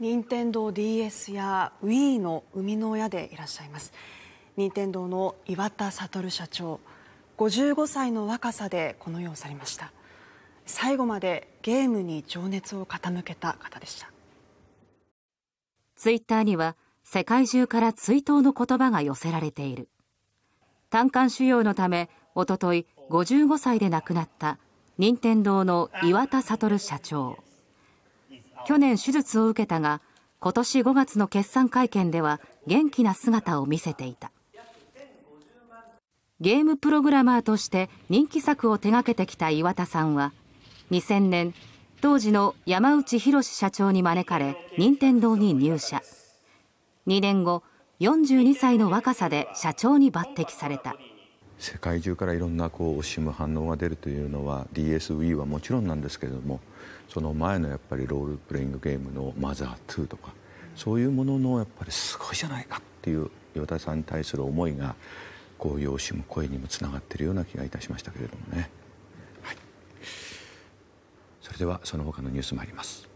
任天堂 d s や Wii の生みの親でいらっしゃいます任天堂の岩田悟社長55歳の若さでこの世を去りました最後までゲームに情熱を傾けた方でしたツイッターには世界中から追悼の言葉が寄せられている単管腫瘍のためおととい55歳で亡くなった任天堂の岩田悟社長去年手術を受けたが今年5月の決算会見では元気な姿を見せていたゲームプログラマーとして人気作を手掛けてきた岩田さんは2000年当時の山内宏社長に招かれ任天堂に入社2年後42歳の若さで社長に抜擢された。世界中からいろんなこう惜しむ反応が出るというのは DSE はもちろんなんですけれどもその前のやっぱりロールプレイングゲームの「マザー2」とかそういうもののやっぱりすごいじゃないかっていう岩田さんに対する思いがこういしオ声にもつながっているような気がいたしましたけれどもね、はい、それではその他のニュースいります。